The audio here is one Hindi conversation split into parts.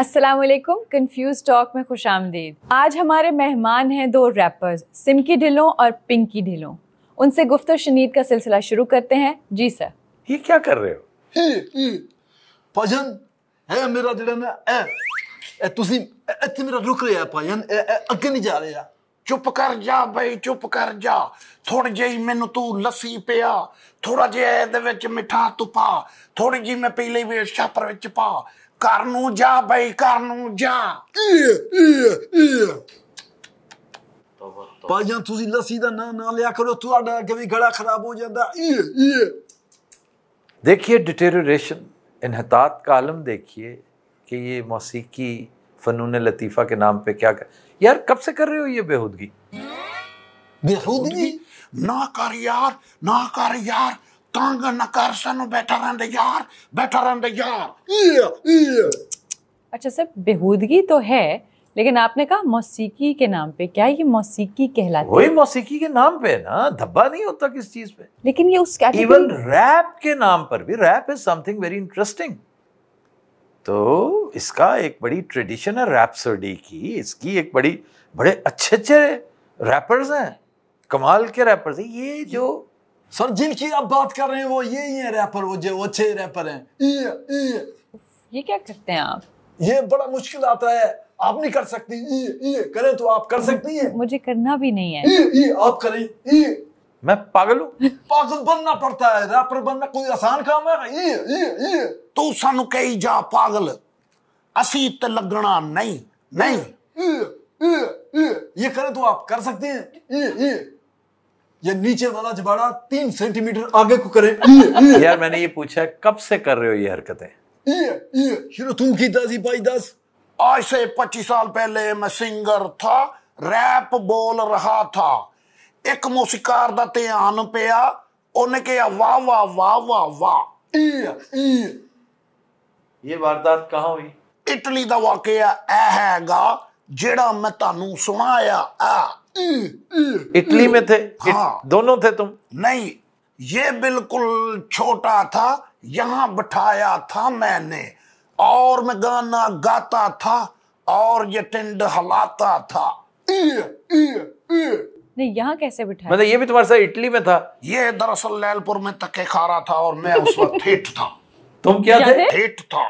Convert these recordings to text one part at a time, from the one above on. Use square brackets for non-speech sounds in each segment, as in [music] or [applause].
असलम कन्फ्यूज टॉक में खुश आमदीद आज हमारे मेहमान हैं दो रैपर्स सिमकी ढिलों और पिंकी ढिलों उनसे गुफ्त शनीद का सिलसिला शुरू करते हैं जी सर ये क्या कर रहे हो भजन है मेरा जड़ा ना ए, ए तुसी मेरा रुक रहा भजन नहीं जा रहा ਚੁੱਪ ਕਰ ਜਾ ਬਈ ਚੁੱਪ ਕਰ ਜਾ ਥੋੜੀ ਜਿਹੀ करनू जा भाई carnu já. ਭਾਜਾਂ ਤੁਸੀਂ ਲੱਸੀ ਦਾ ना ਨਾ ਲਿਆ ਕਰੋ ਤੁਹਾਡਾ ਅੱਗੇ ਵੀ ਗਲਾ ਖਰਾਬ ਹੋ ਜਾਂਦਾ देखिए डिटेरियोरेशन इनहतात का आलम देखिए कि ये मौसीकी फ़नून लतीफ़ा के नाम पे क्या कर यार कब से कर रहे हो ये बेहूदगी बेहूदगी ना कर यार ना कर यार ਤੰਗ ਨਾ ਸਾਨੂੰ ਬੈਠਾ ਰਹਿੰਦੇ ਯਾਰ ਬੈਠਾ ਰਹਿੰਦੇ ਯਾਰ अच्छा सर बेहूदगी तो है लेकिन आपने कहा मौसीकी के नाम पे क्या ये मौसीकी कहलाती वही मौसीकी के नाम पे ना धब्बा नहीं होता किस चीज पे लेकिन ये उस कैटेगरी इवन रैप के नाम पर भी rap is something very interesting तो इसका एक बड़ी ट्रेडिशन है रैपसोडी की इसकी एक बड़ी बड़े अच्छे अच्छे रैपर्स हैं कमाल के रैपर्स हैं ये जो सर जिनकी आप बात कर रहे हैं वो ये ही है रैपर वो जो अच्छे रैपर हैं ये ये ये क्या करते हैं आप ये बड़ा मुश्किल आता है आप नहीं कर सकती ये ये करें तो आप कर सकती हैं मुझे करना भी नहीं है ये ये आप करें ये मैं पागल हूँ पागल बनना पड़ता है रैपर बनना कोई आसान काम है ये ये ये तू सानू कही जा पागल असी तो लगना नहीं नहीं ये ये ये, ये करें तो आप कर सकते हैं ये ये या नीचे वाला जबाड़ा तीन सेंटीमीटर आगे को करें यार मैंने ये पूछा कब से कर रहे हो ये हरकतें शुरू तुम की दासी भाई दास आज से पच्चीस साल पहले मैं सिंगर था रैप बोल रहा था एक मौसीकार ਦਾ ਧਿਆਨ ਪਿਆ ਉਹਨੇ ਕਿਹਾ वाह वाह वाह वाह वाह ਇਹ ਵਾਰਦਾਤ ਕਹਾਂ ਹੋਈ ਇਟਲੀ ਦਾ ਵਾਕਿਆ ਇਹ है जेड़ा मैं ਤੁਹਾਨੂੰ सुनाया आ, इटली में थे हाँ, दोनों थे तुम नहीं ये बिल्कुल छोटा था यहाँ बिठाया था मैंने और मैं गाना गाता था और ये टिंड हलाता था नहीं यहाँ कैसे बिठाया मतलब ये भी तुम्हारे साथ इटली में था ये दरअसल लैलपुर में तके खा रहा था और मैं उस वक्त [laughs] हिट था तुम क्या थे हिट था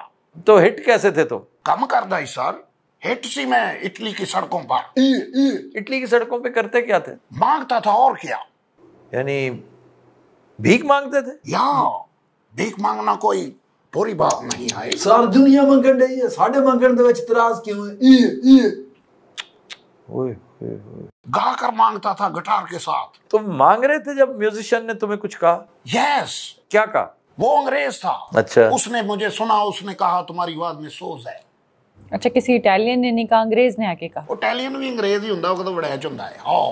तो हिट कैसे थे तुम कम कर दाई सर हिट सी में इटली की सड़कों पर इटली की सड़कों पे करते क्या थे मांगता था और क्या यानी भीख मांगते थे या भीख मांगना कोई बुरी बात नहीं है सार दुनिया मंगन दे ये साढ़े मंगण ਦੇ ਵਿੱਚ ਤਰਾਸ ਕਿਉਂ ये ਇਹ ओए गा कर मांगता था गिटार के साथ तुम मांग रहे थे जब म्यूजिशियन ने तुम्हें कुछ कहा यस क्या कहा वो अंग्रेज था अच्छा उसने मुझे सुना उसने कहा तुम्हारी आवाज में सोज है अच्छा किसी इटालियन ने नहीं कहा अंग्रेज ने आके कहा इटालियन भी अंग्रेज ही होता तो वड़ैच हों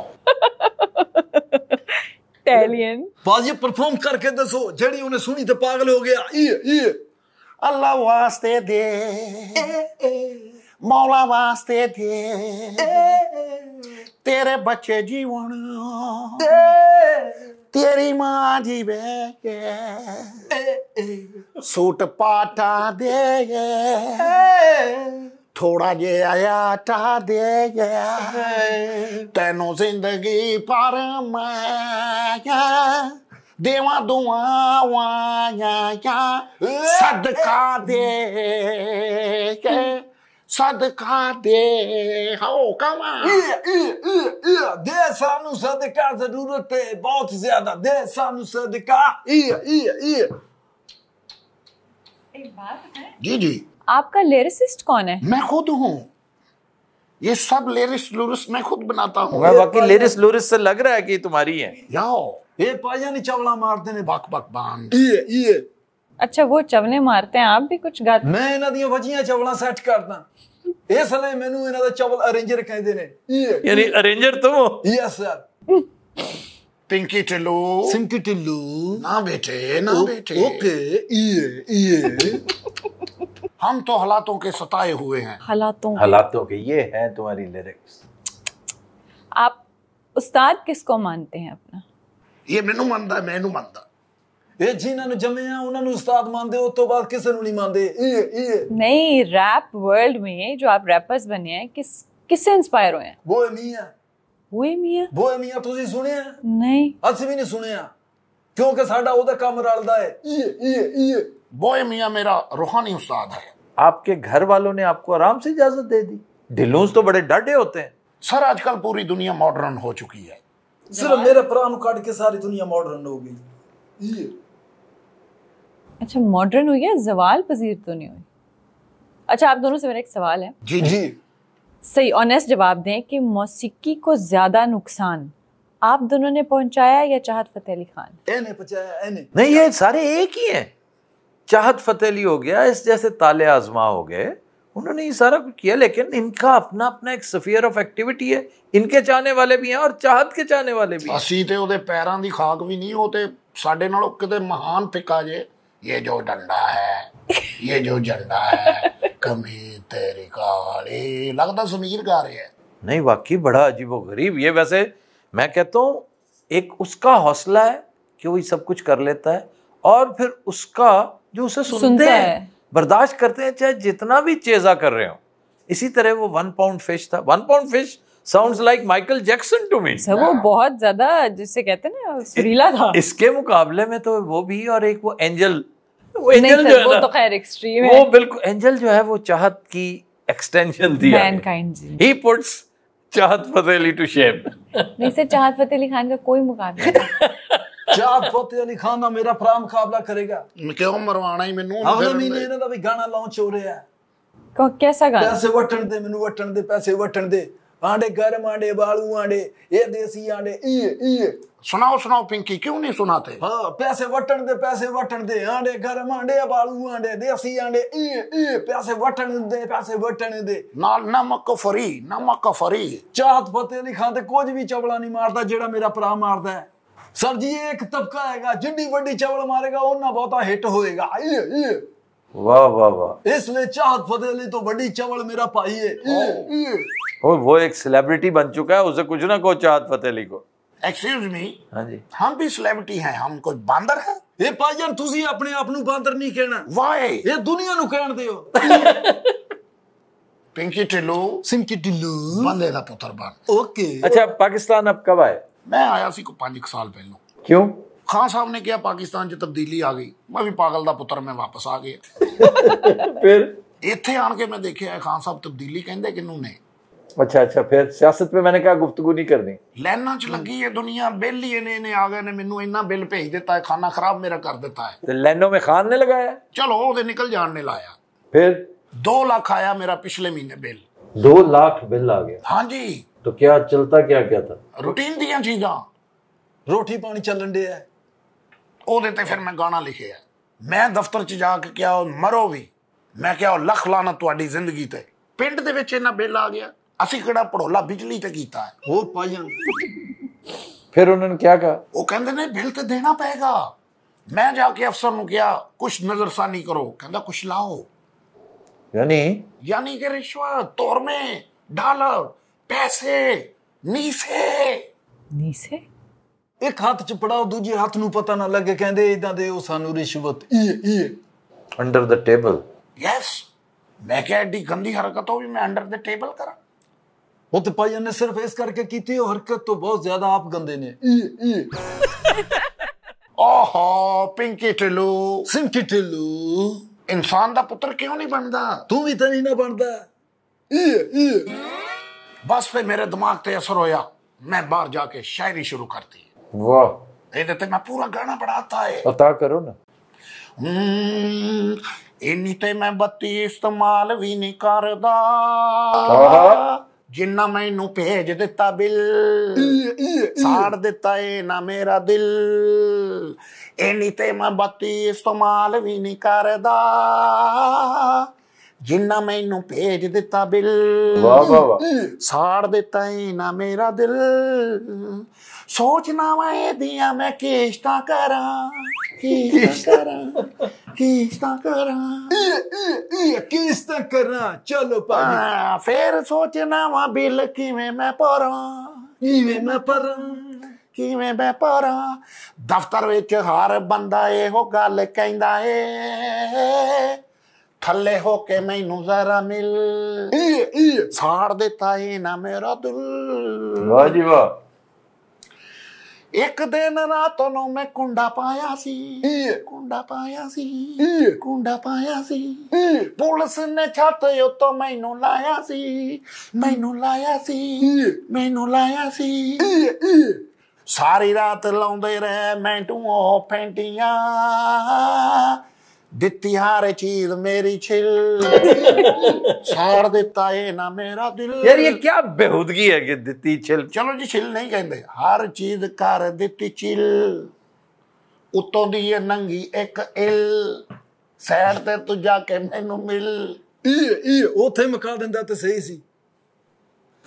इटालियन बाजी परफॉर्म करके दसो जड़ी उन्हें सुनी तो पागल हो गया ये ये अल्लाह वास्ते दे मौला वास्ते दे तेरे बच्चे जीवन तेरी माँ जीवे सूट पाटा दे थोड़ा जे आयाटा दे गया तेनों जिंदगी पर मैं देवा दुआ सदका दे के सदका दे हो कमा दे सानू सदका जरूरत है बहुत ज्यादा दे सानू सदका ई ई ई एक बात है जी जी आपका लिरिसिस्ट कौन है मैं खुद हूँ ये सब लिरिक्स लुरिस मैं खुद बनाता हूँ बाकी लिरिक्स लुरिस से लग रहा है कि तुम्हारी है याओ ये पाया नहीं चावला मारते ने बक बक बांध ये ये अच्छा वो चवने मारते हैं आप भी कुछ गाते मैं इन दिन ਵਜੀਆਂ ਚਵਲਾਂ ਸੈੱਟ ਕਰਦਾ ਇਸ ਲਈ ਮੈਨੂੰ ਇਹਨਾਂ चवल ਚਵਲ ਅਰੇਂਜਰ ਕਹਿੰਦੇ ਨੇ ਯਾਨੀ ਅਰੇਂਜਰ ਤੁਮ ਹੋ ਯੈਸ पिंकी टिल्लू सिंकी टिल्लू ना बेटे ना ओ, बेटे ओके ये ये [laughs] हम तो हालातों के सताए हुए हैं हालातों हालातों के ये है तुम्हारी लिरिक्स आप उस्ताद किसको मानते हैं अपना ये मैनू मानता मैनू मानता ਇਹ ਜਿਨ੍ਹਾਂ ਨੂੰ ਜੰਮਿਆ ਉਹਨਾਂ ਨੂੰ ਉਸਤਾਦ ਮੰਨਦੇ ਉਸ ਤੋਂ ਬਾਅਦ ਕਿਸੇ ਨੂੰ ਨਹੀਂ ਮੰਨਦੇ ਇਹ ਇਹ ਤੁਸੀਂ ਸੁਣਿਆ ਅਸੀਂ ਵੀ ਨਹੀਂ ਸੁਣਿਆ ਕਿਉਂਕਿ ਸਾਡਾ ਉਹਦਾ ਕੰਮ ਰਲਦਾ ਹੈ ਇਹ ਇਹ ਇਹ आपके घर वालों ने आपको आराम से इजाजत दे दी ढिलूस तो बड़े डाडे होते हैं सर आजकल पूरी दुनिया मॉडर्न हो चुकी है सिर्फ मेरे भरा ਨੂੰ ਕੱਢ ਕੇ ਸਾਰੀ ਦੁਨੀਆ ਮਾਡਰਨ ਹੋ ਗਈ ਇਹ अच्छा मॉडर्न हुई है जवाल पजीर तो नहीं हुई अच्छा आप दोनों से मेरा एक सवाल है जी जी सही ऑनेस्ट जवाब दें कि मौसीकी को ज्यादा नुकसान आप दोनों ने पहुंचाया या चाहत फतेह अली खान ए पहुंचाया ए नहीं ये सारे एक ही हैं चाहत फतेह अली हो गया इस जैसे ताले आजमा हो गए उन्होंने ये सारा कुछ किया लेकिन इनका अपना अपना एक सफियर ऑफ एक्टिविटी है इनके चाहने वाले भी हैं और चाहत के चाहने वाले भी ਅਸੀਂ ਤੇ ਉਹਦੇ ਪੈਰਾਂ ਦੀ ਖਾਕ ਵੀ ਨਹੀਂ ਉਹ ਤੇ ਸਾਡੇ ਨਾਲੋਂ ਕਿਤੇ ਮਹਾਨ ਫਿੱਕਾ ये जो डंडा है ये जो झंडा है [laughs] कमी तेरी काली लगता सुनील गा रहे हैं नहीं वाकई बड़ा अजीब गरीब ये वैसे मैं कहता हूँ एक उसका हौसला है कि वो सब कुछ कर लेता है और फिर उसका जो उसे सुनते सुनता हैं है। बर्दाश्त करते हैं चाहे जितना भी चेजा कर रहे हो इसी तरह वो वन पाउंड फिश था one pound fish sounds like Michael Jackson to me sir वो बहुत ज्यादा जिसे कहते ना सुरीला था इसके मुकाबले में तो वो भी और एक वो एंजल वो एंजल जो वो तो खैर एक्सट्रीम है वो बिल्कुल एंजल जो है वो चाहत की एक्सटेंशन थी Mankind he puts Chahat Fateh Ali to shame नहीं सर चाहत फतेली खान का कोई मुकाबला नहीं चाहत फतेली खान ना मेरा ਮੇਰਾ मुकाबला करेगा ਕਰੇਗਾ ਕਿਉਂ ਮਰਵਾਣਾ ਹੀ ਮੈਨੂੰ ਅਗਲੇ ਮਹੀਨੇ ਇਹਨਾਂ ਦਾ ਵੀ ਗਾਣਾ आंडे गर्म आंडे बालू आंडे ये देसी आंडे इये इये सुनाओ सुनाओ पिंकी क्यों नहीं सुनाते हाँ पैसे वटन दे पैसे वटन दे आंडे गर्म आंडे बालू आंडे देसी आंडे इये इये पैसे वटन दे पैसे वटन दे नाल नमक फरी नमक फरी चाहत पते नहीं खाते कुछ भी चवला नहीं मारता जेड़ा मेरा भरा मारता है सर जी एक तबका हैगा जिंदी वड्डी चावल मारेगा ओना बहुत हिट होएगा इये इये वाह वाह वाह इसलिए चाहत फतेह अली तो बड़ी चावल मेरा पाई है हाँ। और वो एक सेलिब्रिटी बन चुका है उसे कुछ ना कुछ चाहत फतेह अली को एक्सक्यूज मी हाँ जी हम भी सेलिब्रिटी हैं हम कोई बंदर है ये भाई जान अपने आप नु बंदर नहीं कहना व्हाई ये दुनिया नु कहन दियो पिंकी टिल्लू सिंकी टिल्लू बंदे दा पुत्र बन ओके अच्छा पाकिस्तान अब कब आए मैं आया सी को 5 साल पहले क्यों खान साहब ने किया पाकिस्तान च तब्दीली आ गई मैं भी पागल दा पुत्र मैं वापस आ गया [laughs] फिर इतने आके मैं देखे खान साहब तब्दीली कहें किनू ने अच्छा अच्छा फिर सियासत पे मैंने कहा गुफ्तगु नहीं करनी लाइना च लगी है दुनिया बिल ही इन्हें आ गए ने मेनू इतना बिल भेज देता है खाना खराब मेरा कर देता है तो लाइनो में खान ने लगाया चलो ओदे निकल जान ने लाया फिर 2 लाख आया मेरा पिछले महीने बिल 2 लाख बिल आ गया हां जी तो क्या चलता क्या क्या था रूटीन दीयां चीजां रोटी पानी चलन दे है ओदे ते फिर मैं गाना लिखे है मैं दफ्तर च जाके क्या मरो भी मैं क्या लख लाना तुम्हारी जिंदगी ते पिंड दे विच इतना बिल आ गया ਅਸੀਂ ਕਿਹੜਾ ਪੜੋਲਾ ਬਿਜਲੀ ਤੇ ਕੀਤਾ ਹੈ ਹੋਰ ਪਾਈਆਂ ਫਿਰ ਉਹਨਾਂ ਨੇ ਕਿਹਾ ਕਹਾ ਉਹ ਕਹਿੰਦੇ ਨੇ ਬਿੱਲ ਤੇ ਦੇਣਾ ਪਏਗਾ ਮੈਂ ਜਾ ਕੇ ਅਫਸਰ ਨੂੰ ਕਿਹਾ ਕੁਛ ਨਜ਼ਰਸਾਨੀ ਕਰੋ ਕਹਿੰਦਾ ਕੁਛ ਲਾਓ यानी यानी कि रिश्वत तोरमे डॉलर पैसे नीसे नीसे ਇੱਕ ਹੱਥ ਚ ਪੜਾਓ ਦੂਜੇ ਹੱਥ ਨੂੰ ਪਤਾ ਨਾ ਲੱਗੇ ਕਹਿੰਦੇ ਇਦਾਂ ਦੇ ਉਹ ਸਾਨੂੰ ਰਿਸ਼ਵਤ ਇਹ ਇਹ ਅੰਡਰ ਦਾ ਟੇਬਲ ਯੈਸ ਮੈਂ ਕਿਹਾ ਐਡੀ ਗੰਦੀ ਹਰਕਤ ਹੋ ਵੀ ਮੈਂ ਅੰਡਰ ਦਾ ਟੇਬਲ ਕਰਾਂ वो तो भाई ने सिर्फ इस करके की थी हरकत तो बहुत ज्यादा आप गंदे ने ओहो पिंकी टिल्लू सिंकी टिल्लू इंसान ਦਾ ਪੁੱਤਰ ਕਿਉਂ ਨਹੀਂ ਬਣਦਾ ਤੂੰ ਵੀ ਤਾਂ ਨਹੀਂ ਨਾ ਬਣਦਾ ਇਹ ਇਹ ਬਸ ਫੇ ਮੇਰੇ ਦਿਮਾਗ ਤੇ ਅਸਰ ਹੋਇਆ ਮੈਂ ਬਾਹਰ ਜਾ ਕੇ ਸ਼ਾਇਰੀ ਸ਼ੁਰੂ ਕਰਤੀ ਵਾਹ ਇਹਦੇ ਤੇ ਮੈਂ ਪੂਰਾ ਗਾਣਾ ਬਣਾਤਾ ਹੈ ਅਤਾ ਕਰੋ ਨਾ ਇਨੀ ਤੇ ਮੈਂ ਬੱਤੀ ਇਸਤੇਮਾਲ ਵੀ ਨਹੀਂ ਕਰਦਾ ਜਿੰਨਾ ਮੈਨੂੰ ਭੇਜ ਦਿੱਤਾ ਬਿੱਲ ਸਾੜ ਦਿੱਤਾ ਏ ਨਾ ਮੇਰਾ ਦਿਲ ਇਨੀ ਤੇ ਮੈਂ ਬੱਤੀ ਇਸਤੇਮਾਲ ਵੀ ਨਹੀਂ ਕਰਦਾ ਜਿੰਨਾ ਮੈਨੂੰ ਭੇਜ ਦਿੱਤਾ ਵਾ ਵਾ ਵਾ ਸਾੜ ਦਿੱਤਾ ਏ ਨਾ ਮੇਰਾ ਦਿਲ ਸੋਚਣਾ ਮੈਂ ਦੀਆਂ ਮੈਂ ਕਿਸ਼ਤਾਂ ਕਰਾਂ ਕੀ ਕਰਾਂ ਕੀ ਕਰਾਂ ਇਹ ਕੀ ਕਰਾਂ ਚਲੋ ਭਾਈ ਫੇਰ ਸੋਚਣਾ ਵਾ ਬਿੱਲ ਕਿਵੇਂ ਮੈਂ ਭਰਾਂ ਕਿਵੇਂ ਮੈਂ ਭਰਾਂ ਕਿਵੇਂ ਮੈਂ ਭਰਾਂ ਦਫ਼ਤਰ ਵਿੱਚ ਹਰ ਬੰਦਾ ਇਹੋ ਗੱਲ ਕਹਿੰਦਾ ਏ ਥੱਲੇ ਹੋ ਕੇ ਮੈਨੂੰ ਜ਼ਰਾ ਮਿਲ ਇਹ ਇਹ ਛਾੜ ਦਿੱਤਾ ਏ ਨਾ ਮੇਰਾ ਦਿਲ ਵਾਹ ਜੀ ਵਾਹ ਇੱਕ ਦਿਨ ਰਾਤੋਂ ਨੂੰ ਮੈਂ ਕੁੰਡਾ ਪਾਇਆ ਸੀ ਕੁੰਡਾ ਪਾਇਆ ਸੀ ਕੁੰਡਾ ਪਾਇਆ ਸੀ ਪੁਲਿਸ ਨੇ ਛੱਤ ਉੱਤੋਂ ਮੈਨੂੰ ਲਾਇਆ ਸੀ ਮੈਨੂੰ ਲਾਇਆ ਸੀ ਮੈਨੂੰ ਲਾਇਆ ਸੀ ਸਾਰੀ ਰਾਤ ਲਾਉਂਦੇ ਰਹੇ ਮੈਂ ਤੂੰ ਉਹ ਫੈਂਟੀਆਂ ਦਿੱਤੀ ਹਾਰ ਚੀਜ਼ ਮੇਰੀ ਛਿਲ ਛਾੜ ਦਿੱਤਾ ਏ ਨਾ ਮੇਰਾ ਦਿਲ ਯਾਰ ਇਹ ਕੀ ਬੇਹੂਦਗੀ ਹੈ ਕਿ ਦਿੱਤੀ ਛਿਲ ਚਲੋ ਜੀ ਛਿਲ ਨਹੀਂ ਕਹਿੰਦੇ ਹਰ ਚੀਜ਼ ਕਰ ਦਿੱਤੀ ਛਿਲ ਉਤੋਂ ਦੀ ਇਹ ਨੰਗੀ ਇੱਕ ਇਲ ਸੈਡ ਤੇ ਤੂੰ ਜਾ ਕੇ ਮੈਨੂੰ ਮਿਲ ਇਹ ਇਹ ਉਥੇ ਮਕਾ ਦਿੰਦਾ ਤੇ ਸਹੀ ਸੀ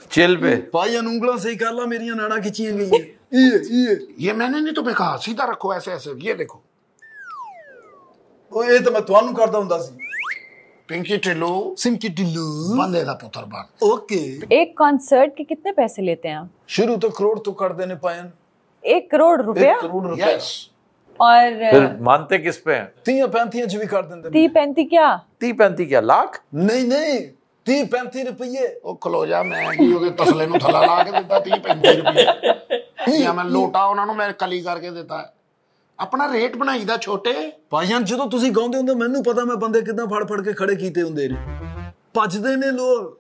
ਛਿਲ ਪੇ ਭਾਈ ਅਨੂੰਗਲਾ ਸਹੀ ਕਰ ਲਾ ਮੇਰੀਆਂ ਨਾੜਾਂ ਖਿੱਚੀਆਂ ਗਈਆਂ ਇਹ ਇਹ ਇਹ ਮੈਨੇ ਨਹੀਂ ਤੋ ਬੇਕਾਰ ਸਿੱਧਾ ਰੱਖੋ ਐਸੇ ਐਸੇ ਇਹ ਦੇਖੋ ਉਹ ਇਹ ਤਾਂ ਮੈਂ ਤੁਹਾਨੂੰ ਕਰਦਾ ਹੁੰਦਾ ਸੀ पिंकी टिल्लू सिमकी टिल्लू बंदे का पुत्र बन ओके एक कॉन्सर्ट के कितने पैसे लेते हैं आप शुरू तो करोड़ तो कर देने पाए एक करोड़ रुपया करोड़ रुपया yes. और फिर मानते किस पे हैं तीन पैंती भी कर देते ती पैंती क्या ती पैंती क्या लाख नहीं नहीं ती पैंती रुपये ओ खलोजा मैं की ओदे तसले नु थला ला के देता ती पैंती रुपये [laughs] मैं लोटा उन्होंने मैं कली करके देता है ਆਪਣਾ ਰੇਟ ਬਣਾਈਦਾ ਛੋਟੇ ਭਾਈਆਂ ਜਦੋਂ ਤੁਸੀਂ ਗਾਉਂਦੇ ਹੁੰਦੇ ਮੈਨੂੰ ਪਤਾ ਮੈਂ ਬੰਦੇ ਕਿਦਾਂ ਫੜ ਫੜ ਕੇ ਖੜੇ ਕੀਤੇ ਹੁੰਦੇ ਨੇ ਭੱਜਦੇ ਨੇ ਇਹ ਲੋਕ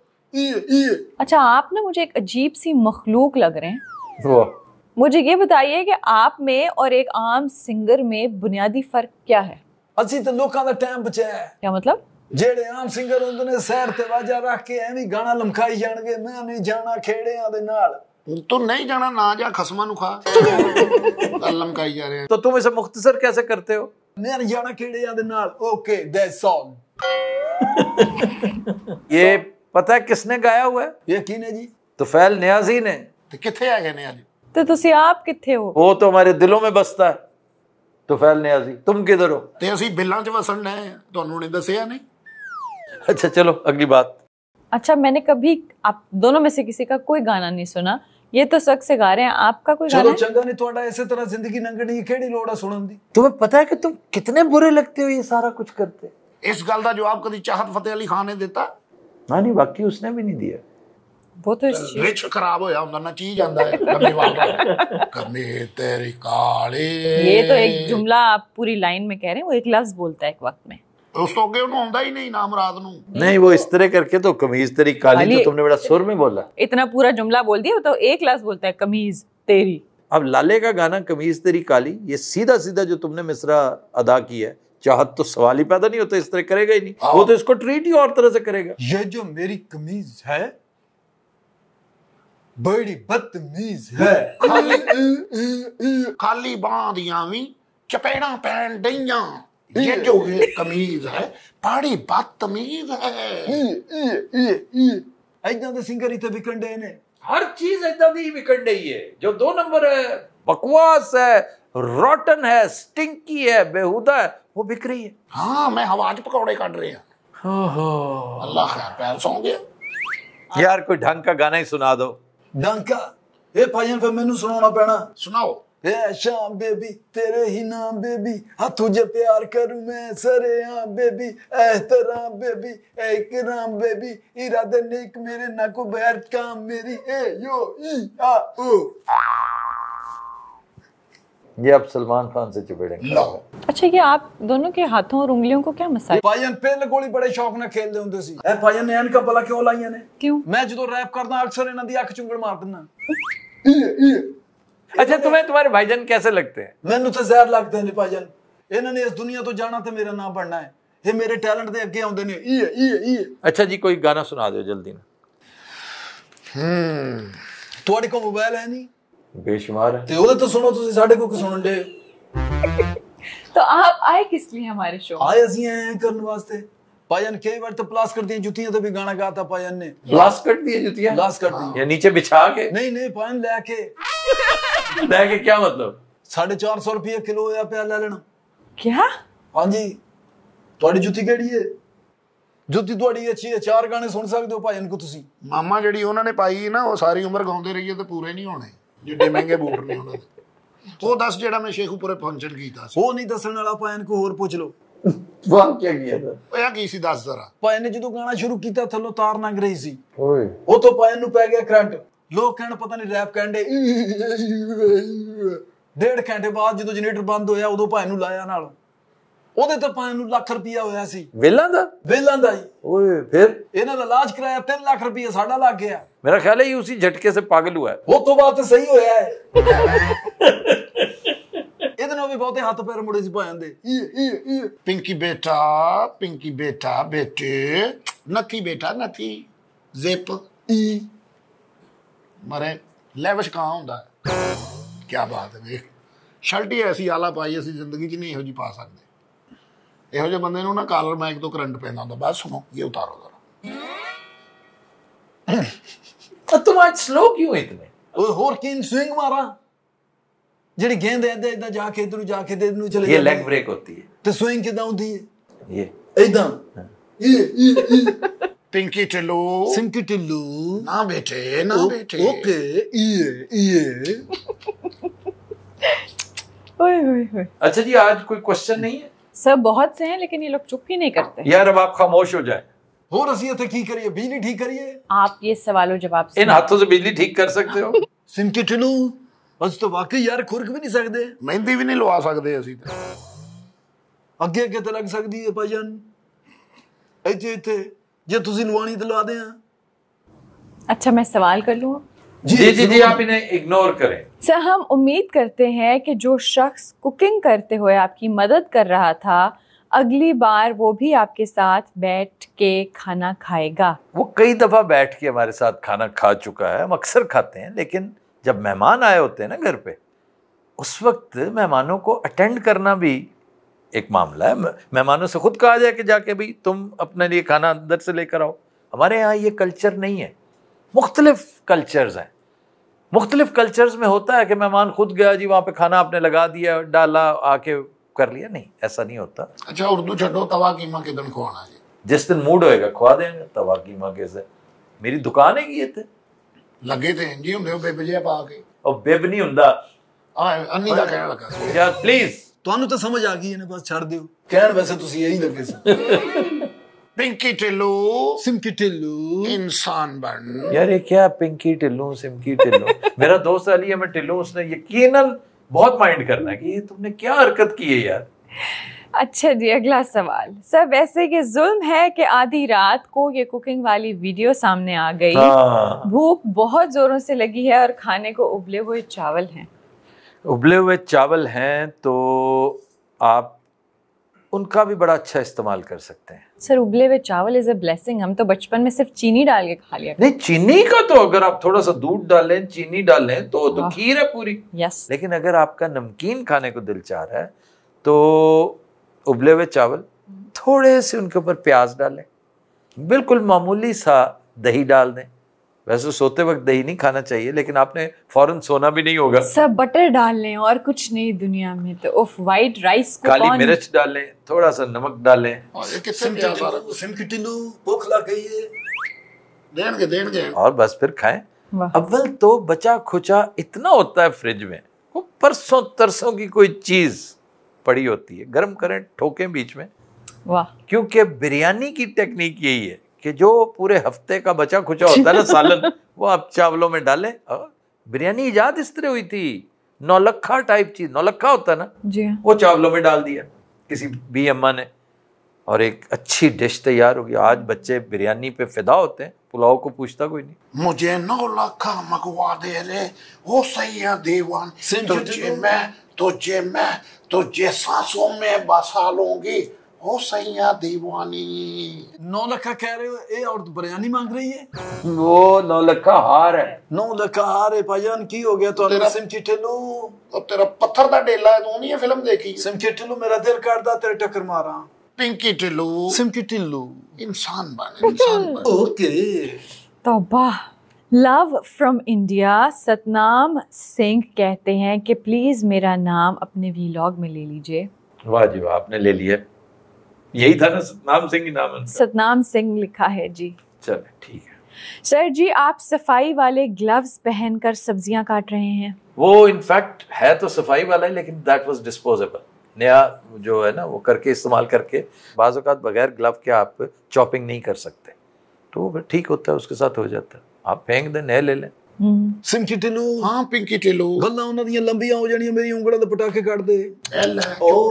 अच्छा आप ना मुझे एक अजीब सी मखलूक लग रहे ਵਾਹ ਮੈਨੂੰ ਇਹ ਬਤਾਈਏ ਕਿ ਆਪ ਮੇ ਔਰ ਇੱਕ ਆਮ ਸਿੰਗਰ ਮੇ ਬੁਨਿਆਦੀ ਫਰਕ क्या ਹੈ ਅਸੀਂ ਤਾਂ ਲੋਕਾਂ ਦਾ ਟਾਈਮ ਬਚਾਇਆ ਹੈ ਕੀ ਮਤਲਬ ਜਿਹੜੇ ਆਮ ਸਿੰਗਰ ਹੁੰਦੇ ਨੇ ਸਹਿਰ ਤੇ ਵਾਜਾ ਰੱਖ ਕੇ ਐਵੇਂ ਗਾਣਾ ਲਮਕਾਈ ਜਾਣਗੇ ਮੈਂ ਨਹੀਂ ਜਾਣਾ ਖੇੜਿਆਂ ਦੇ ਨਾਲ तो नहीं जाना ना जा खसमा खा लमकई जा रहे हैं तो तुम इसे मुख्तसर कैसे करते हो ये पता है किसने गाया हुआ है ये जी तो फैल न्याजी ने तो कितने आ गया न्याजी तो तुसी आप कितने हो वो तो हमारे दिलों में बसता है तो फैल न्याजी तुम किधर हो तो असि बिलों च वसन लाए तो दसिया नहीं अच्छा चलो अगली बात अच्छा मैंने कभी आप दोनों में से किसी का कोई गाना नहीं सुना ये तो शख्स से गा रहे हैं आपका कोई चलो चंगा नहीं थोड़ा ऐसे तरह जिंदगी नंगड़ी केड़ी लोड़ा सुनन दी तुम्हें पता है कि तुम कितने बुरे लगते हो ये सारा कुछ करते इस गल का जवाब कभी चाहत फतेह अली खान ने देता ना नहीं बाकी उसने भी नहीं दिया वो तो रिच खराब होया ਹੁੰਦਾ ਨਾ ਚੀਜ਼ ਆਂਦਾ ਹੈ ਕੰਮੇ ਵਾਲਾ ਕੰਮੇ ਤੇਰੇ ਕਾਲੇ ਇਹ ਤਾਂ ਇੱਕ ਜੁਮਲਾ आप पूरी लाइन में कह रहे हैं वो एक लफ्ज बोलता है एक वक्त में तो, तो, तो इतना पूरा जुमला बोल दिया तो एक बोलता है कमीज तेरी अब लाले का गाना कमीज तेरी काली ये सीधा सीधा जो तुमने मिसरा अदा किया है चाहत तो सवाल ही पैदा नहीं होता इस तरह करेगा ही नहीं हाँ। वो तो इसको ट्रीट ही और तरह से करेगा ये जो मेरी कमीज है बड़ी बदतमीज है खाली खाली बांधियां भी चपेड़ा पहन डइयां ये जो ये [laughs] कमीज है बड़ी बदतमीज है ਇਦਾਂ ਦੇ ਸਿੰਗਰ ਹੀ ਤੇ ਵਿਕਣ ਡੇ ਨੇ ਹਰ ਚੀਜ਼ ਇਦਾਂ ਦੀ ਵਿਕਣ ਡਈ ਹੈ ਜੋ ਦੋ ਨੰਬਰ ਹੈ बकवास है रोटन है स्टिंकी है बेहुदा है वो बिक रही है हाँ मैं हवाज पकौड़े काट रही हूँ अल्लाह पैर सौ गया यार कोई ढंग का गाना ही सुना दो ढंग का ये भाई फिर मैनू सुना पैना सुनाओ है शाम बेबी तेरे ही नाम बेबी हाँ तुझे प्यार करूँ मैं सरे हाँ बेबी एहतराम बेबी एक राम बेबी इरादे नेक मेरे ना को बैठ काम मेरी ए यो ई आ ओ ये आप सलमान खान से चिपड़ेंगे अच्छा ये आप दोनों के हाथों और उंगलियों को क्या मसाज पायन पहले गोली बड़े शौक ना खेल होंगे सी ए पायन ने इनका भला क्यों लाइया ने क्यों मैं जो रैप करना अक्सर इन्हां दी अख चुंगड़ मार दिना अच्छा तुम्हें तुम्हारे भाईजन कैसे लगते हैं मैं तो जहर लगते हैं भाईजन इन्होंने इस दुनिया तो जाना था मेरा नाम पढ़ना है ये मेरे टैलेंट दे अगे आंदे ने ई ई ई अच्छा जी कोई गाना सुना दियो जल्दी ना हम्म तुम्हारे को मोबाइल है नहीं बेशुमार है तो वो तो सुनो तुम साडे को सुन ले तो आप आए किस लिए हमारे शो आए असी हैं करने वास्ते पायन कई बार तो प्लास कर दिए जुतियां तो भी गाना गाता पायन ने प्लास कर दिए जुतियां प्लास कर दी या नीचे बिछा के नहीं नहीं पायन लेके ਲੈ ਕੇ ਕੀ ਮਤਲਬ 450 ਰੁਪਏ ਕਿਲੋ ਹੋਇਆ ਪਿਆ ਲੈ ਲੈਣਾ ਕੀ ਹਾਂਜੀ ਤੁਹਾਡੀ ਜੁੱਤੀ ਕਿਹੜੀ ਹੈ ਜੁੱਤੀ ਤੁਹਾਡੀ ਅੱਛੀ ਹੈ ਚਾਰ ਗਾਣੇ ਸੁਣ ਸਕਦੇ ਹੋ ਭਾਜਨ ਕੋ ਤੁਸੀਂ ਮਾਮਾ ਜਿਹੜੀ ਉਹਨਾਂ ਨੇ ਪਾਈ ਨਾ ਉਹ ਸਾਰੀ ਉਮਰ ਗਾਉਂਦੇ ਰਹੀਏ ਤੇ ਪੂਰੇ ਨਹੀਂ ਹੋਣੇ ਜਿੱਡੇ ਮਹਿੰਗੇ ਬੂਟ ਨੇ ਉਹਨਾਂ ਦੇ ਉਹ ਦੱਸ ਜਿਹੜਾ ਮੈਂ ਸ਼ੇਖੂਪੁਰੇ ਫੰਕਸ਼ਨ ਕੀਤਾ ਸੀ ਉਹ ਨਹੀਂ ਦੱਸਣ ਵਾਲਾ ਭਾਜਨ ਕੋ ਹੋਰ ਪੁੱਛ ਲੋ ਵਾਹ ਕੀ ਗਿਆ ਉਹ ਆ ਕੀ ਸੀ ਦੱਸ ਜ਼ਰਾ ਭਾਜਨ ਨੇ ਜਦੋਂ ਗਾਣਾ ਸ਼ੁਰੂ ਕੀਤਾ ਥੱਲੋਂ ਤਾਰ ਨੰਗ ਰਹੀ ਸੀ ਓਏ ਉਹ ਤੋਂ ਭਾਜਨ ਨੂੰ ਪੈ ਗਿਆ ਕਰੰਟ ਲੋਕ ਕਹਿਣ ਪਤਾ ਨਹੀਂ ਰੈਪ ਕਹਿੰਦੇ ਡੇਢ ਘੰਟੇ ਬਾਅਦ ਜਦੋਂ ਜਨਰੇਟਰ ਬੰਦ ਹੋਇਆ ਉਦੋਂ ਭਾਈ ਨੂੰ ਲਾਇਆ ਨਾਲ ਉਹਦੇ ਤੇ ਭਾਈ ਨੂੰ ਲੱਖ ਰੁਪਇਆ ਹੋਇਆ ਸੀ ਵੇਲਾਂ ਦਾ ਵੇਲਾਂ ਦਾ ਜੀ ਓਏ ਫਿਰ ਇਹਨਾਂ ਦਾ ਇਲਾਜ ਕਰਾਇਆ 3 ਲੱਖ ਰੁਪਇਆ ਸਾਡਾ ਲੱਗ ਗਿਆ ਮੇਰਾ ਖਿਆਲ ਹੈ ਇਹ ਉਸੇ ਝਟਕੇ ਸੇ ਪਾਗਲ ਹੋਇਆ ਉਹ ਤੋਂ ਬਾਅਦ ਤਾਂ ਸਹੀ ਹੋਇਆ ਹੈ ਇਹਦੇ ਨਾਲ ਵੀ ਬਹੁਤੇ ਹੱਥ ਪੈਰ ਮੁੜੇ ਸੀ ਭਾਈਆਂ ਦੇ ਪਿੰਕੀ ਬੇਟਾ ਪਿੰਕੀ ਬੇਟਾ ਬੇਟੇ ਨੱਕੀ ਬੇਟਾ ਨੱਕੀ ਜ਼ੇਪ ਈ ਮਰੇ ਲੈਵਿਸ਼ ਕਾ ਹੁੰਦਾ ਹੈ ਕੀ ਬਾਤ ਹੈ ਵੇਖ ਸ਼ਰਟ ਹੀ ਐਸੀ ਆਲਾ ਪਾਈ ਅਸੀਂ ਜ਼ਿੰਦਗੀ 'ਚ ਨਹੀਂ ਇਹੋ ਜੀ ਪਾ ਸਕਦੇ ਇਹੋ ਜੇ ਬੰਦੇ ਨੂੰ ਨਾ ਕਾਲਰ ਮੈਕ ਤੋਂ ਕਰੰਟ ਪੈਂਦਾ ਹੁੰਦਾ ਬਸ ਸੁਣੋ ਇਹ ਉਤਾਰੋ ਜ਼ਰਾ ਤਾਂ ਤੁਮ ਸਲੋ ਕਿਉਂ ਹੈ ਤੁਮੇ ਉਹ ਹੋਰ ਕਿੰ ਸਵਿੰਗ ਮਾਰਾ ਜਿਹੜੀ ਗੇਂਦ ਐਦਾਂ ਇਦਾਂ ਜਾ ਕੇ ਇਧਰੋਂ ਜਾ ਕੇ ਦੇ ਨੂੰ ਚਲੇ ਜਾਂਦੀ ਇਹ ਲੈਗ ਬ੍ਰੇਕ ਹੁੰਦੀ ਹੈ ਤੇ ਸਵਿੰਗ ਕਿਦਾਂ ਹੁੰਦੀ ਹੈ ਇਹ ਐਦਾਂ ਇਹ ਇਹ पिंकी टिल्लू सिंकी टिल्लू ना बेटे ना ओ, बेटे ओके ये ये ओए ओए ओए अच्छा जी आज कोई क्वेश्चन नहीं है सर बहुत से हैं लेकिन ये लोग चुप ही नहीं करते यार अब आप खामोश हो जाए हो रसी है की करिए बिजली ठीक करिए आप ये सवालों जवाब इन हाथों से बिजली ठीक कर सकते हो सिंकी [laughs] टिल्लू बस तो वाकई यार खुरक भी नहीं सकते मेहंदी भी नहीं लवा सकते असि तो। अगे अगे तो लग सकती है भजन इतने इतने जो ਤੁਸੀਂ ਲਵਾਣੀ ਤੇ ਲਵਾ ਦੇ ਆ अच्छा मैं सवाल कर लू जी जी जी, जी आप इन्हें इग्नोर करें सर हम उम्मीद करते हैं कि जो शख्स कुकिंग करते हुए आपकी मदद कर रहा था अगली बार वो भी आपके साथ बैठ के खाना खाएगा वो कई दफ़ा बैठ के हमारे साथ खाना खा चुका है हम अक्सर खाते हैं लेकिन जब मेहमान आए होते हैं ना घर पे उस वक्त मेहमानों को अटेंड करना भी एक मामला है मेहमानों से खुद कहा जाए कि जाके भाई तुम अपने लिए खाना अंदर से लेकर आओ हमारे यहाँ ये कल्चर नहीं है मुख्तलिफ कल्चर्स हैं मुख्तलिफ कल्चर्स में होता है कि मेहमान खुद गया जी वहाँ पे खाना आपने लगा दिया डाला आके कर लिया नहीं ऐसा नहीं होता अच्छा उर्दू छो तवा कीमा के दिन खुआना जी जिस दिन मूड होएगा खुआ देंगे तवा कीमा से मेरी दुकान है ये थे तो? लगे थे तो जी ਹੁੰਦੇ ਹੋ ਬੇਬਜੇ ਪਾ ਕੇ ਉਹ ਬਿਬ ਨਹੀਂ ਹੁੰਦਾ ਆ ਅੰਨੀ ਦਾ ਕਹਿਣ ਲੱਗਾ ਤੁਹਾਨੂੰ ਤਾਂ ਸਮਝ ਆ ਗਈ ਇਹਨੇ ਬਸ ਛੱਡ ਦਿਓ ਕਹਿਣ ਵੈਸੇ ਤੁਸੀਂ ਇਹੀ ਲੱਗੇ ਸੀ पिंकी टिल्लू सिमकी टिल्लू इंसान बन यार ये क्या पिंकी टिल्लू सिमकी टिल्लू मेरा दोस्त अली है मैं टिल्लू उसने यकीनन बहुत माइंड करना कि ये तुमने क्या हरकत की है यार अच्छा जी अगला सवाल सर वैसे ये जुल्म है कि आधी रात को ये कुकिंग वाली वीडियो सामने आ गई हाँ। भूख बहुत जोरों से लगी है और खाने को उबले हुए चावल हैं उबले हुए चावल हैं तो आप उनका भी बड़ा अच्छा इस्तेमाल कर सकते हैं सर उबले हुए चावल इज अ ब्लेसिंग हम तो बचपन में सिर्फ चीनी डाल के खा लिया नहीं चीनी का तो अगर आप थोड़ा सा दूध डालें चीनी डालें तो तो खीर है पूरी यस लेकिन अगर आपका नमकीन खाने को दिल चाह रहा है तो उबले हुए चावल हम्म। थोड़े से उनके ऊपर प्याज डालें बिल्कुल मामूली सा दही डाल दें वैसे तो सोते वक्त दही नहीं खाना चाहिए लेकिन आपने फौरन सोना भी नहीं होगा सब बटर डाल लें और कुछ नहीं दुनिया में तो उफ वाइट राइस को काली मिर्च डाल लें थोड़ा सा नमक डाल लें हाँ, और बस फिर खाए अव्वल तो बचा खुचा इतना होता है फ्रिज में वो परसों तरसों की कोई चीज पड़ी होती है गर्म करें ठोके बीच में वाह क्योंकि बिरयानी की टेक्निक यही है कि जो पूरे हफ्ते का बचा खुचा होता है ना [laughs] सालन वो आप चावलों में डालें बिरयानी ईजाद इस तरह हुई थी नौलखा टाइप चीज नौलखा होता ना जी वो चावलों में डाल दिया किसी बी अम्मा ने और एक अच्छी डिश तैयार होगी आज बच्चे बिरयानी पे फिदा होते हैं पुलाव को पूछता कोई नहीं मुझे नौ लखा मंगवा दे रे वो सही है देवान तुझे मैं तुझे मैं तुझे सांसों में बसा लूंगी ओ सैया दीवानी नौ लखा कह रहे हो ये मांग रही है वो नौ लखा हार है नौ लखा हार है भाईजान की हो गया तो तेरा सिम चिटेलो तो तेरा पत्थर डेला है तू नहीं फिल्म देखी सिम चिटेलो मेरा दिल तेरे टक्कर मारा पिंकी सिम इंसान इंसान ओके तौबा love from India Satnam Singh कहते हैं कि प्लीज़ मेरा नाम अपने वीलॉग में ले लीजिए वाह जी वाह आपने ले लिया यही था ना सतनाम सिंह ही नाम सतनाम सिंह लिखा है जी चले ठीक है सर जी आप सफाई वाले ग्लव्स पहनकर सब्जियां काट रहे हैं वो इनफैक्ट है तो सफाई वाला है लेकिन दैट वाज डिस्पोजेबल नया जो है ना वो करके इस्तेमाल करके बाजात बगैर ग्लव के आप चॉपिंग नहीं कर सकते तो ठीक होता है उसके साथ हो जाता है आप फेंक दें नए ले लें ਸਿੰਕੀ ਢਿੱਲੋਂ ਹਾਂ ਪਿੰਕੀ ਢਿੱਲੋਂ ਗੱਲਾਂ ਉਹਨਾਂ ਦੀਆਂ ਲੰਬੀਆਂ ਹੋ ਜਾਣੀਆਂ ਮੇਰੀ ਉਂਗਲਾਂ ਦੇ ਪਟਾਕੇ ਕੱਢ ਦੇ ਐ ਲੈ ਓ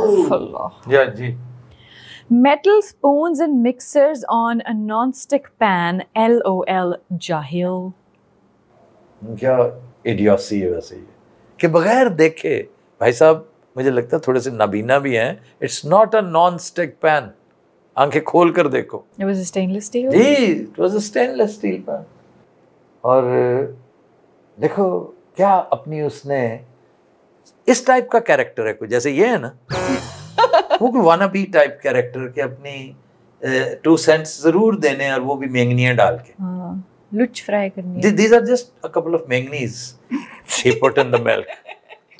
Metal spoons and mixers on a non-stick pan. LOL जाहिल क्या इडियोसी है वैसे ये कि बगैर देखे भाई साहब मुझे लगता है थोड़े से नबीना भी हैं it's not a non stick pan आंखें खोल कर देखो it was a stainless steel जी it was a stainless steel pan और देखो क्या अपनी उसने इस टाइप का कैरेक्टर है कोई जैसे ये है ना वो वाना बी टाइप कैरेक्टर के अपनी टू सेंट्स जरूर देने और वो भी मेंगनियाँ डाल के लुच फ्राई करनी these are just a couple of मेंगनीज she put in the milk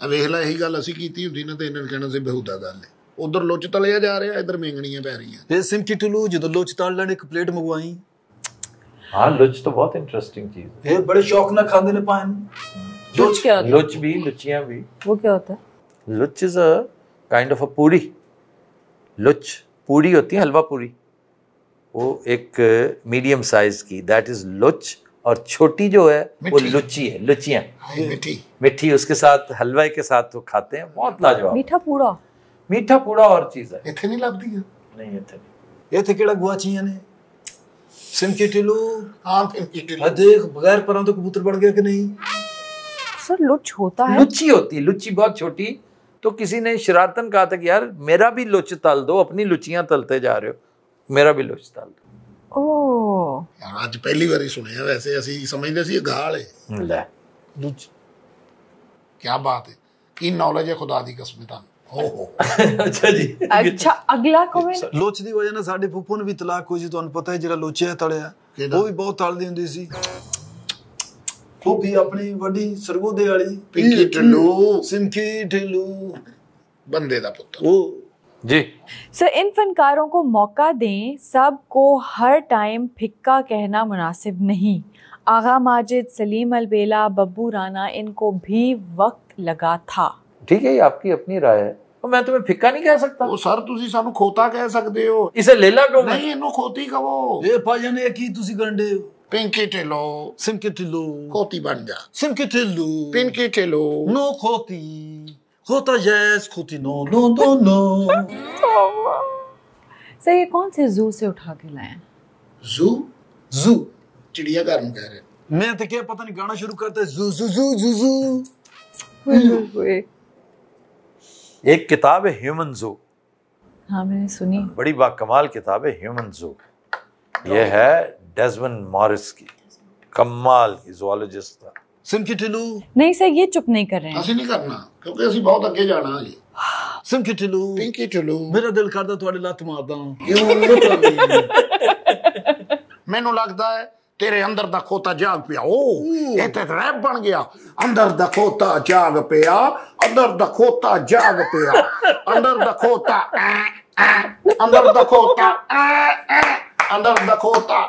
ਵੇਖ ਲੈ ਇਹੀ ਗੱਲ ਅਸੀਂ ਕੀਤੀ ਹੁੰਦੀ ਨਾ ਤੇ ਇਹਨਾਂ ਨੇ ਕਹਿਣਾ ਸੀ ਬਹੁਤਾ ਗੱਲ ਹੈ ਉਧਰ ਲੁੱਚ ਤਲਿਆ ਜਾ ਰਿਹਾ ਇਧਰ ਮੇਂਗਣੀਆਂ ਪੈ ਰਹੀਆਂ ਫਿਰ ਸਿਮਟੀ ਟੁਲੂ ਜਦੋਂ ਲੁੱਚ ਤਲਣ ਨੇ ਇੱਕ ਪਲੇਟ ਮੰਗਵਾਈ ਹਾਂ ਲੁੱਚ ਤਾਂ ਬਹੁਤ ਇੰਟਰਸਟਿੰਗ ਚੀਜ਼ ਹੈ ਫਿਰ ਬੜੇ ਸ਼ੌਕ ਨਾਲ ਖਾਂਦੇ ਨੇ ਪਾਨ ਲੁੱਚ ਕੀ ਹੁੰਦਾ ਲੁੱਚ ਵੀ ਲੁੱਚੀਆਂ ਵੀ ਉਹ ਕੀ ਹੁੰਦਾ luch is a kind of a puri लुच पूरी होती है हलवा पूरी वो एक मीडियम साइज की दैट इज लुच और छोटी जो है वो लुची है लुचियाँ हाँ, मिठी मिठी उसके साथ हलवाई के साथ वो तो खाते हैं बहुत हाँ। लाजवाब मीठा पूड़ा मीठा पूड़ा और चीज़ है इतनी लगती है नहीं इतनी ये थे केड़ा गुआ चिया ने सिम की टिलो हां सिम की टिलो हाँ, देख बगैर परों तो कबूतर बन गया कि नहीं सर लुच होता है लुची होती है लुची बहुत छोटी तो किसी ने शरारतन कहा था कि यार मेरा भी लुच तल दो अपनी लुचियां तलते जा रहे हो मेरा भी लुच तल दो ਓ ਅੱਜ ਪਹਿਲੀ ਵਾਰੀ ਸੁਣਿਆ ਵੈਸੇ ਅਸੀਂ ਸਮਝਦੇ ਸੀ ਇਹ ਗਾਲ ਹੈ ਲੈ ਦੂਜ ਕੀ ਬਾਤ ਹੈ ਕੀ ਨੌਲੇਜ ਹੈ ਖੁਦਾ ਦੀ ਕਸਮ ਤਾਂ ਅੱਛਾ ਜੀ ਅੱਛਾ ਅਗਲਾ ਕਮੈਂਟ ਲੋਚ ਦੀ ਵਜ੍ਹਾ ਨਾਲ ਸਾਡੇ ਫੁੱਫੂ ਨੂੰ ਵੀ ਤਲਾਕ ਹੋਈ ਸੀ ਤੁਹਾਨੂੰ ਪਤਾ ਹੈ ਜਿਹੜਾ ਲੋਚਿਆ ਤਲਿਆ ਉਹ ਵੀ ਬਹੁਤ ਤਲਦੀ ਹੁੰਦੀ ਸੀ ਫੁੱਫੀ ਆਪਣੀ ਵੱਡੀ ਸਰਗੋਦੇ ਵਾਲੀ ਪਿੰਕੀ ਟੱਲੂ ਸਿਮਕੀ ਟੱਲੂ ਬੰਦੇ ਦਾ ਪੁੱਤ ਉਹ जी सर इन फनकारों को मौका दें सब को हर टाइम फिक्का कहना मुनासिब नहीं आगा माजिद सलीम अलबेला बब्बू राना इनको भी वक्त लगा था ठीक है ये आपकी अपनी राय है ਉਹ ਮੈਂ ਤੁਹਾਨੂੰ ਫਿੱਕਾ ਨਹੀਂ ਕਹਿ ਸਕਦਾ ਉਹ ਸਰ ਤੁਸੀਂ ਸਾਨੂੰ ਖੋਤਾ ਕਹਿ ਸਕਦੇ ਹੋ ਇਸੇ ਲੈ ਲਾ ਕਹੋ ਨਹੀਂ ਇਹਨੂੰ ਖੋਤੀ ਕਹੋ ਇਹ ਭਾਜਨ ਇਹ ਕੀ ਤੁਸੀਂ ਗੰਡੇ ਹੋ Pinkitelo. Simkitelo. Koti Banda. Simkitelo. Pinkitelo. No Koti. Kota yes, Koti no, no, no, no. [laughs] Sir ये कौन से जू से उठा के लाए जू जू चिड़ियाघर में कह रहे मैं तो क्या पता नहीं गाना शुरू करते जू जू जू जू जू एक किताब है ह्यूमन जू हाँ मैंने सुनी बड़ी बात कमाल किताब है ह्यूमन जू ये है डेजमन मॉरिस की कमाल की जोलॉजिस्ट था सिमचिटिलू नहीं सर ये चुप नहीं कर रहे हैं असं नहीं करना क्योंकि ਅਸੀਂ ਬਹੁਤ ਅੱਗੇ ਜਾਣਾ ਹੈ सिमचिटिलू ਪਿੰਕੀਟਿਲੂ ਮੇਰਾ ਦਿਲ ਕਰਦਾ ਤੁਹਾਡੇ ਲੱਤ ਮਾਰਦਾ ਮੈਨੂੰ ਲੱਗਦਾ ਹੈ ਤੇਰੇ ਅੰਦਰ ਦਾ ਖੋਤਾ ਜਾਗ ਪਿਆ ਓ ਇਹ ਤੇ ਰੈਪ ਬਣ ਗਿਆ ਅੰਦਰ ਦਾ ਖੋਤਾ ਜਾਗ ਪਿਆ ਅੰਦਰ ਦਾ ਖੋਤਾ ਜਾਗ ਪਿਆ ਅੰਦਰ ਦਾ ਖੋਤਾ ਐ ਐ ਅੰਦਰ ਦਾ ਖੋਤਾ ਐ ਐ Under the quota.